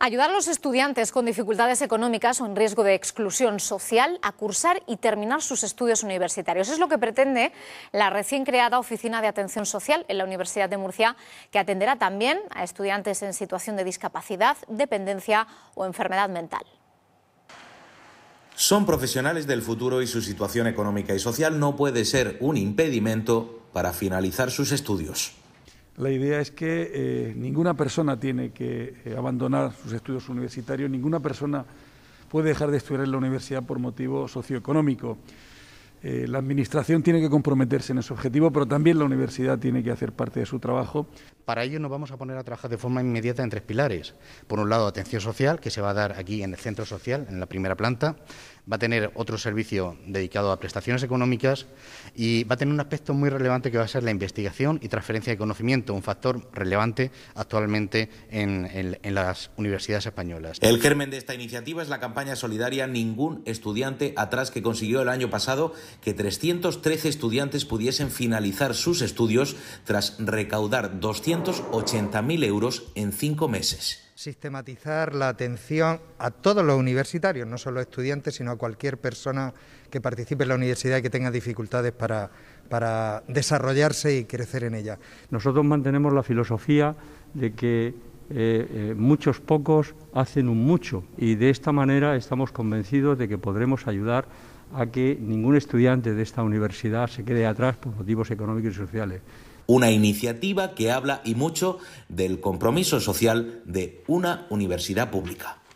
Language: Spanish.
Ayudar a los estudiantes con dificultades económicas o en riesgo de exclusión social a cursar y terminar sus estudios universitarios. Es lo que pretende la recién creada Oficina de Atención Social en la Universidad de Murcia, que atenderá también a estudiantes en situación de discapacidad, dependencia o enfermedad mental. Son profesionales del futuro y su situación económica y social no puede ser un impedimento para finalizar sus estudios. La idea es que eh, ninguna persona tiene que eh, abandonar sus estudios universitarios, ninguna persona puede dejar de estudiar en la universidad por motivo socioeconómico. Eh, la Administración tiene que comprometerse en ese objetivo, pero también la universidad tiene que hacer parte de su trabajo. Para ello nos vamos a poner a trabajar de forma inmediata en tres pilares. Por un lado, atención social, que se va a dar aquí en el centro social, en la primera planta. Va a tener otro servicio dedicado a prestaciones económicas y va a tener un aspecto muy relevante que va a ser la investigación y transferencia de conocimiento, un factor relevante actualmente en las universidades españolas. El germen de esta iniciativa es la campaña solidaria Ningún estudiante atrás que consiguió el año pasado que 313 estudiantes pudiesen finalizar sus estudios tras recaudar 280.000 euros en cinco meses sistematizar la atención a todos los universitarios, no solo estudiantes, sino a cualquier persona que participe en la universidad y que tenga dificultades para, desarrollarse y crecer en ella. Nosotros mantenemos la filosofía de que eh, eh, muchos pocos hacen un mucho y de esta manera estamos convencidos de que podremos ayudar a que ningún estudiante de esta universidad se quede atrás por motivos económicos y sociales. Una iniciativa que habla y mucho del compromiso social de una universidad pública.